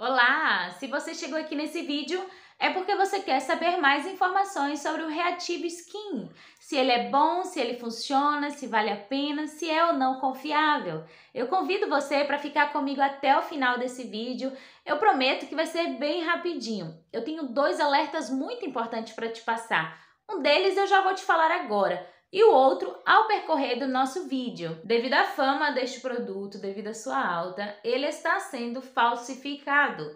Olá! Se você chegou aqui nesse vídeo, é porque você quer saber mais informações sobre o Reactive Skin. Se ele é bom, se ele funciona, se vale a pena, se é ou não confiável. Eu convido você para ficar comigo até o final desse vídeo. Eu prometo que vai ser bem rapidinho. Eu tenho dois alertas muito importantes para te passar. Um deles eu já vou te falar agora e o outro ao percorrer do nosso vídeo. Devido à fama deste produto, devido à sua alta, ele está sendo falsificado.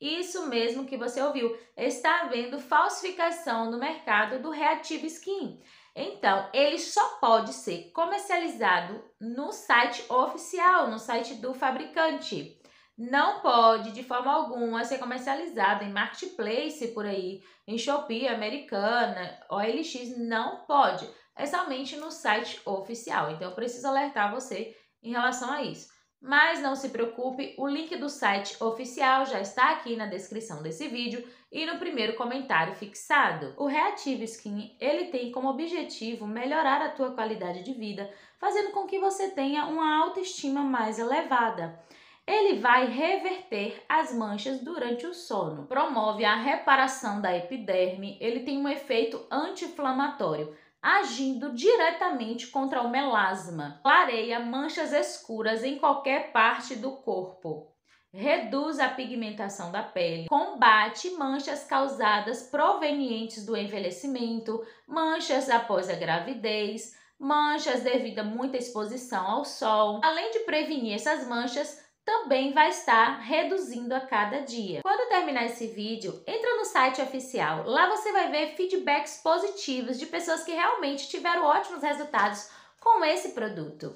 Isso mesmo que você ouviu, está havendo falsificação no mercado do Reactive Skin. Então, ele só pode ser comercializado no site oficial, no site do fabricante. Não pode, de forma alguma, ser comercializado em marketplace por aí, em Shopee americana, OLX, não pode é somente no site oficial. Então eu preciso alertar você em relação a isso. Mas não se preocupe, o link do site oficial já está aqui na descrição desse vídeo e no primeiro comentário fixado. O Reative Skin, ele tem como objetivo melhorar a tua qualidade de vida, fazendo com que você tenha uma autoestima mais elevada. Ele vai reverter as manchas durante o sono, promove a reparação da epiderme, ele tem um efeito anti-inflamatório, agindo diretamente contra o melasma. Clareia manchas escuras em qualquer parte do corpo. Reduz a pigmentação da pele, combate manchas causadas provenientes do envelhecimento, manchas após a gravidez, manchas devido a muita exposição ao sol. Além de prevenir essas manchas, também vai estar reduzindo a cada dia. Quando terminar esse vídeo, entra no site oficial. Lá você vai ver feedbacks positivos de pessoas que realmente tiveram ótimos resultados com esse produto.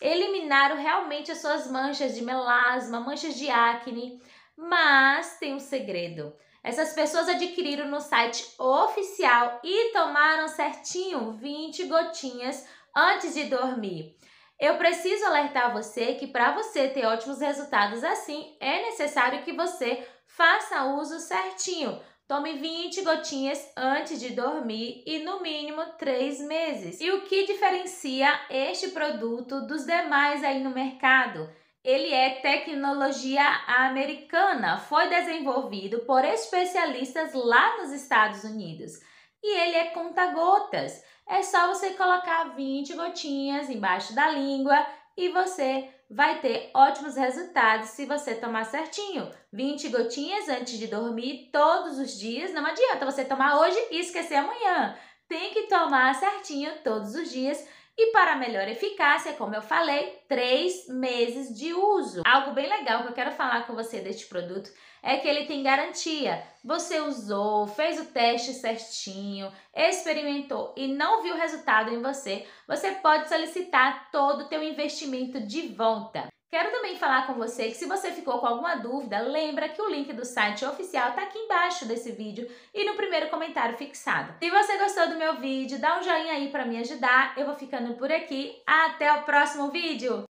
Eliminaram realmente as suas manchas de melasma, manchas de acne, mas tem um segredo. Essas pessoas adquiriram no site oficial e tomaram certinho 20 gotinhas antes de dormir. Eu preciso alertar você que para você ter ótimos resultados assim, é necessário que você faça uso certinho. Tome 20 gotinhas antes de dormir e no mínimo 3 meses. E o que diferencia este produto dos demais aí no mercado? Ele é tecnologia americana, foi desenvolvido por especialistas lá nos Estados Unidos e ele é conta-gotas. É só você colocar 20 gotinhas embaixo da língua e você vai ter ótimos resultados se você tomar certinho. 20 gotinhas antes de dormir todos os dias. Não adianta você tomar hoje e esquecer amanhã. Tem que tomar certinho todos os dias e para melhor eficácia, como eu falei, três meses de uso. Algo bem legal que eu quero falar com você deste produto é que ele tem garantia. Você usou, fez o teste certinho, experimentou e não viu resultado em você, você pode solicitar todo o teu investimento de volta. Quero também falar com você que se você ficou com alguma dúvida, lembra que o link do site oficial está aqui embaixo desse vídeo e no primeiro comentário comentário fixado. Se você gostou do meu vídeo, dá um joinha aí para me ajudar. Eu vou ficando por aqui. Até o próximo vídeo!